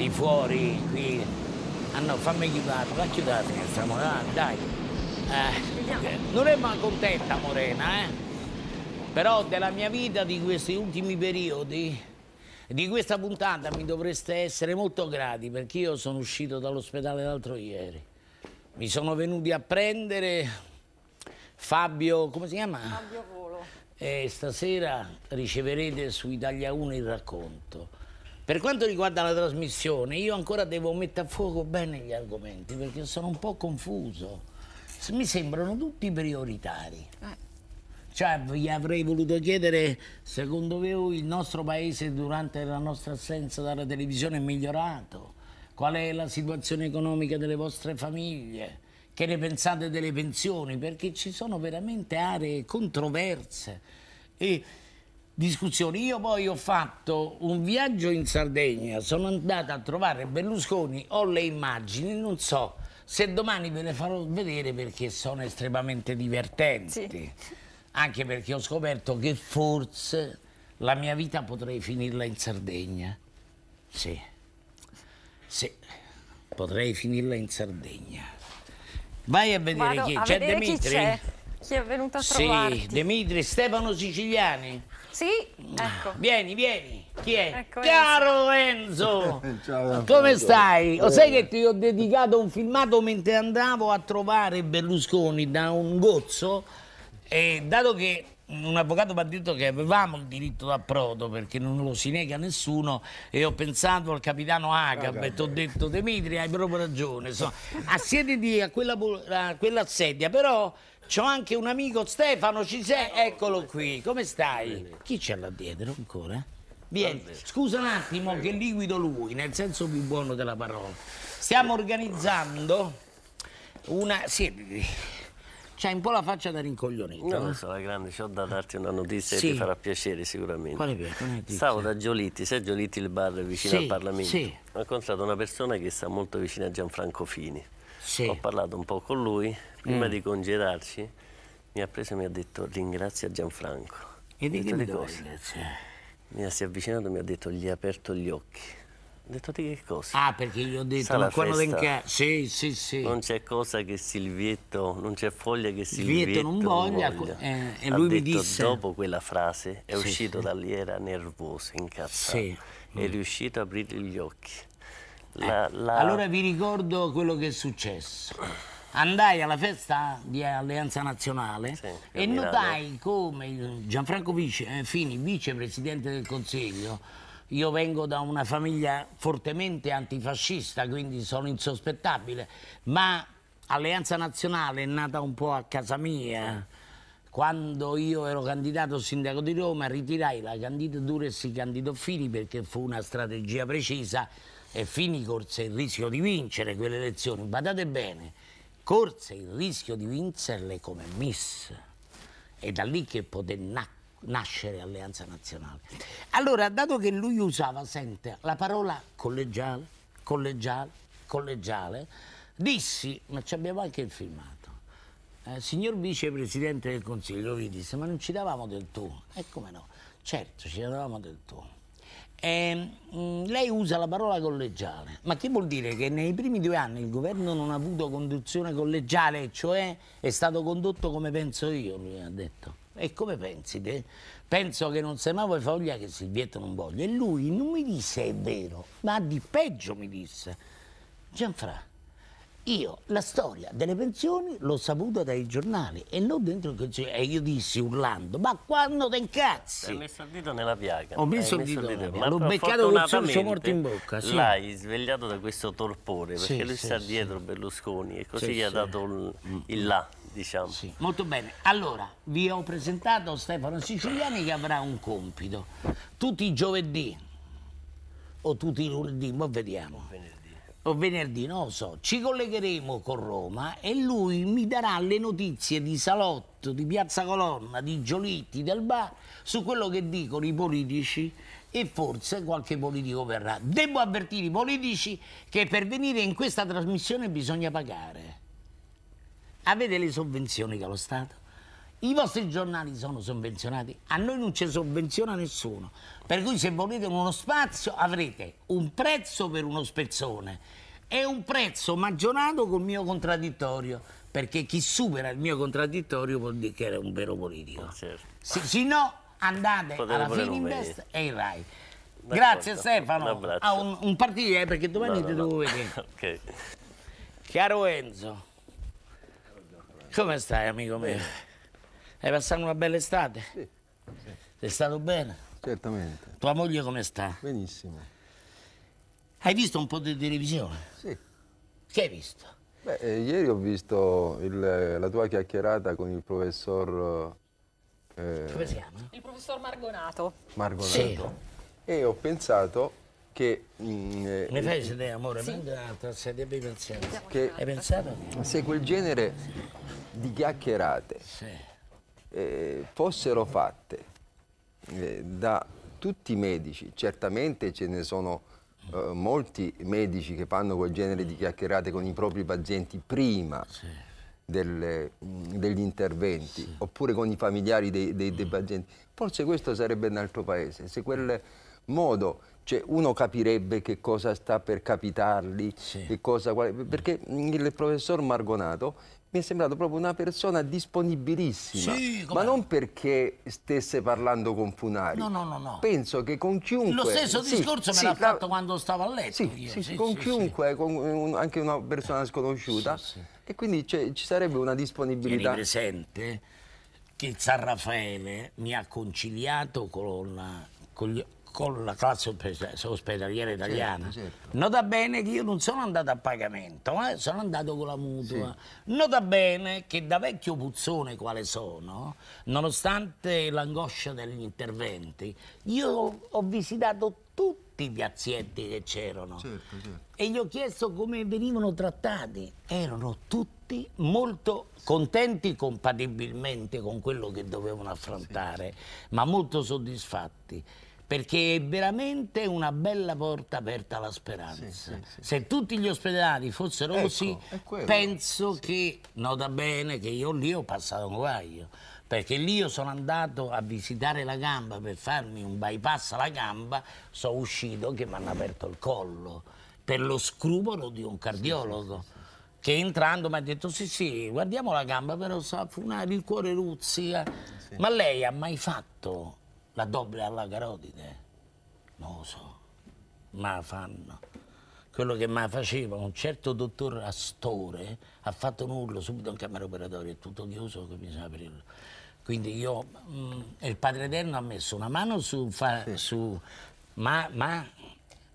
di fuori, qui. Ah no, fammi chiudere, aiutare, faccio da sinistra, Morena, dai. Eh, non è mai contenta Morena, eh? Però della mia vita, di questi ultimi periodi, di questa puntata mi dovreste essere molto grati perché io sono uscito dall'ospedale l'altro ieri. Mi sono venuti a prendere Fabio, come si chiama? Fabio Volo. E eh, stasera riceverete su Italia 1 il racconto. Per quanto riguarda la trasmissione, io ancora devo mettere a fuoco bene gli argomenti perché sono un po' confuso. Mi sembrano tutti prioritari. Eh. Cioè, gli avrei voluto chiedere, secondo voi il nostro paese durante la nostra assenza dalla televisione è migliorato? Qual è la situazione economica delle vostre famiglie? Che ne pensate delle pensioni? Perché ci sono veramente aree controverse. E discussioni. Io poi ho fatto un viaggio in Sardegna, sono andata a trovare Berlusconi, ho le immagini, non so se domani ve le farò vedere perché sono estremamente divertenti. Sì. Anche perché ho scoperto che forse la mia vita potrei finirla in Sardegna. Sì. Sì. Potrei finirla in Sardegna. Vai a vedere Vado chi c'è Dimitri. Chi, chi è venuto a trovarti. Sì, Dimitri, Stefano Siciliani. Sì, ecco. Vieni, vieni. Chi è? Ecco Caro Enzo, Ciao, come stai? Lo sai che ti ho dedicato un filmato mentre andavo a trovare Berlusconi da un gozzo e dato che un avvocato mi ha detto che avevamo il diritto d'approdo perché non lo si nega a nessuno e ho pensato al capitano Agab e ti ho detto Demitri hai proprio ragione, so, a, a quella, a quella sedia però C'ho anche un amico, Stefano, ci sei? Eh, oh, eccolo qui, come stai? Chi c'è là dietro ancora? Vieni, scusa un attimo che liquido lui, nel senso più buono della parola. Stiamo organizzando una... Sì, c'hai un po' la faccia da rincoglionito. Non sono eh? so, è grande, ho da darti una notizia sì. che ti farà piacere sicuramente. Quale notizia? Stavo da Giolitti, sai Giolitti il bar vicino sì, al Parlamento? Sì. Ho incontrato una persona che sta molto vicina a Gianfranco Fini. Sì. Ho parlato un po' con lui, prima mm. di congedarci mi ha preso e mi ha detto ringrazia Gianfranco. E di che cose? Mi ha si avvicinato e mi ha detto gli ha aperto gli occhi. Ho detto di che cosa? Ah, perché gli ho detto Sa ma quando venga. Sì, sì, sì. Non c'è cosa che Silvietto, non c'è foglia che Silvietto, Silvietto non voglia. Non voglia. Eh, e ha lui detto, mi disse dopo quella frase è sì, uscito sì. da lì era nervoso, incazzato. Sì. È mm. riuscito a aprire gli occhi. La, eh, la... Allora vi ricordo quello che è successo. Andai alla festa di Alleanza Nazionale sì, e notai come Gianfranco Vice, eh, Fini, vicepresidente del Consiglio, io vengo da una famiglia fortemente antifascista, quindi sono insospettabile, ma Alleanza Nazionale è nata un po' a casa mia. Quando io ero candidato sindaco di Roma ritirai la candidatura e si candidò Fini perché fu una strategia precisa e Fini corse il rischio di vincere quelle elezioni. Badate bene, corse il rischio di vincerle come miss. È da lì che poté nacquere nascere Alleanza Nazionale. Allora, dato che lui usava sempre la parola collegiale, collegiale, collegiale, dissi, ma ci abbiamo anche il filmato, eh, signor vicepresidente del Consiglio, lui disse, ma non ci davamo del tuo. E eh, come no? Certo, ci davamo del tuo. Eh, lei usa la parola collegiale, ma che vuol dire che nei primi due anni il governo non ha avuto conduzione collegiale, cioè è stato condotto come penso io, lui ha detto. E come pensi te? Penso che non sei mai vuoi foglia che Silvietto non voglia. E lui non mi disse è vero, ma di peggio mi disse. Gianfra, io la storia delle pensioni l'ho saputa dai giornali e non dentro il consiglio. E io dissi urlando, ma quando te incazzi? Ho messo il dito nella piaga. Ho messo il dito, dito ma l'ho beccato con il suo morto in bocca. Sì. L'hai svegliato da questo torpore, perché sì, lui sì, sta dietro Berlusconi e così gli ha dato il, il là. Diciamo. Molto bene, allora vi ho presentato Stefano Siciliani che avrà un compito tutti i giovedì o tutti i lunedì, ma vediamo o venerdì, non lo so, ci collegheremo con Roma e lui mi darà le notizie di Salotto, di Piazza Colonna, di Giolitti, del Bar, su quello che dicono i politici e forse qualche politico verrà. Devo avvertire i politici che per venire in questa trasmissione bisogna pagare. Avete le sovvenzioni che lo Stato? I vostri giornali sono sovvenzionati, a noi non ci sovvenziona nessuno, per cui se volete uno spazio avrete un prezzo per uno spezzone e un prezzo maggiorato col mio contraddittorio, perché chi supera il mio contraddittorio vuol dire che era un vero politico. Oh, certo. se, se, no andate Potere alla Fininvest e in Rai. Grazie Stefano, un, a ah, un, un partito eh, perché domani no, no, ti devo no. vedere. okay. Caro Enzo, come stai amico mio? Eh, hai passato una bella estate? Sì. sì. Sei stato bene? Certamente. Tua moglie come sta? Benissimo. Hai visto un po' di televisione? Sì. Che hai visto? Beh, eh, ieri ho visto il, la tua chiacchierata con il professor... Eh, come si chiama? Il professor Margonato. Margonato. Sì. E ho pensato che... Mm, Mi eh, fai eh, sedere, amore? Sì. Mangiato, se devi pensare. Che, hai pensato? Se quel genere di chiacchierate... Sì eh, fossero fatte eh, da tutti i medici, certamente ce ne sono eh, molti medici che fanno quel genere di chiacchierate con i propri pazienti prima sì. del, mh, mm, degli interventi, sì. oppure con i familiari dei, dei, dei pazienti. Forse questo sarebbe un altro paese, se quel modo cioè, uno capirebbe che cosa sta per capitarli, sì. cosa, perché il professor Margonato mi è sembrato proprio una persona disponibilissima, sì, ma non perché stesse parlando con Funari. No, no, no, no. Penso che con chiunque... Lo stesso sì, discorso me l'ha fatto la... quando stavo a letto. Io, con chiunque, con un, anche una persona sconosciuta. E quindi cioè, ci sarebbe una disponibilità. Tieni presente che San Raffaele mi ha conciliato con, con gli con la classe ospedaliera certo, italiana. Certo, certo. Nota bene che io non sono andato a pagamento, eh? sono andato con la mutua. Sì. Nota bene che da vecchio puzzone quale sono, nonostante l'angoscia degli interventi, io ho visitato tutti i piazzetti che c'erano certo, certo, e gli ho chiesto come venivano trattati. Erano tutti molto contenti compatibilmente con quello che dovevano affrontare, ma molto soddisfatti perché è veramente una bella porta aperta alla speranza. Sì, sì, Se tutti gli ospedali fossero ecco, così, penso che, nota bene, che io lì ho passato un guaio perché lì io sono andato a visitare la gamba per farmi un bypass alla gamba, sono uscito che mi hanno aperto il collo per lo scrupolo di un cardiologo che entrando mi ha detto sì sì guardiamo la gamba però sa funare il cuore ruzzica sì. ma lei ha mai fatto la doppia alla carotide, non lo so, ma la fanno. Quello che mi faceva un certo dottor Astore ha fatto un urlo subito in camera operatoria, è tutto chiuso che bisogna aprirlo. Quindi io, mh, mm, il Padre Eterno ha messo una mano su, fa, sì. su ma, ma,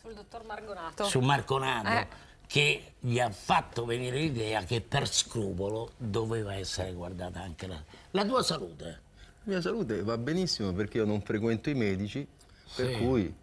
sul dottor Margonato, su Marconato, eh. che gli ha fatto venire l'idea che per scrupolo doveva essere guardata anche la, la tua salute. La mia salute va benissimo perché io non frequento i medici, sì. per cui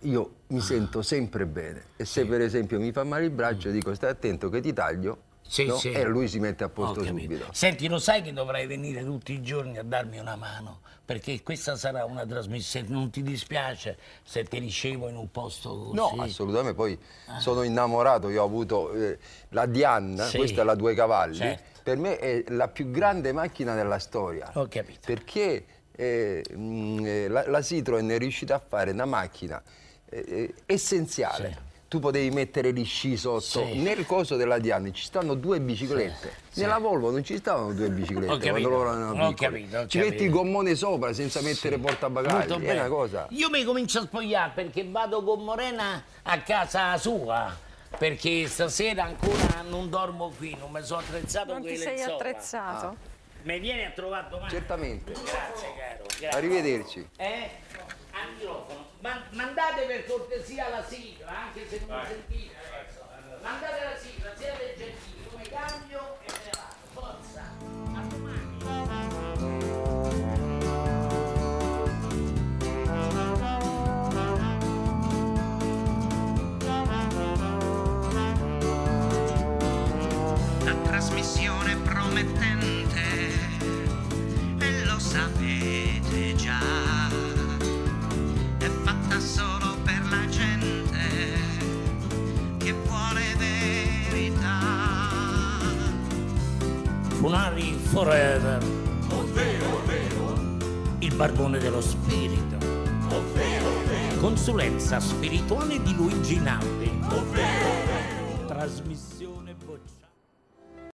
io mi sento sempre bene. E se sì. per esempio mi fa male il braccio, dico stai attento che ti taglio, sì, no? sì. e lui si mette a posto oh, subito. Senti, lo sai che dovrai venire tutti i giorni a darmi una mano? Perché questa sarà una trasmissione, non ti dispiace se ti ricevo in un posto così? No, assolutamente, poi ah. sono innamorato, io ho avuto eh, la Diana, sì. questa è la Due Cavalli, certo per me è la più grande macchina della storia. Ho capito. Perché eh, mm, eh la, la Citroen è riuscita a fare una macchina eh, eh, essenziale. Sì. Tu potevi mettere lì sci sotto. Sì. Nel coso della Diane ci stanno due biciclette. Sì. Nella Volvo non ci stavano due biciclette ho capito, ho capito ho ci metti il gommone sopra senza mettere portabagagli. È una cosa. Io mi comincio a spogliare perché vado con Morena a casa sua perché stasera ancora non dormo qui, non mi sono attrezzato non con le lenzuola. sei attrezzato? Ah. Mi vieni a trovare domani? Certamente. Grazie caro. Grazie. Arrivederci. Eh? Al microfono. Ma mandate per cortesia la sigla, anche se non Vai. sentite Mandate la sigla, siate gentili. promettente e lo sapete già, è fatta solo per la gente che vuole verità. Funari Forever, ovvero, ovvero, il barbone dello spirito, ovvero, ovvero, consulenza spirituale di Luigi Naldi, ovvero,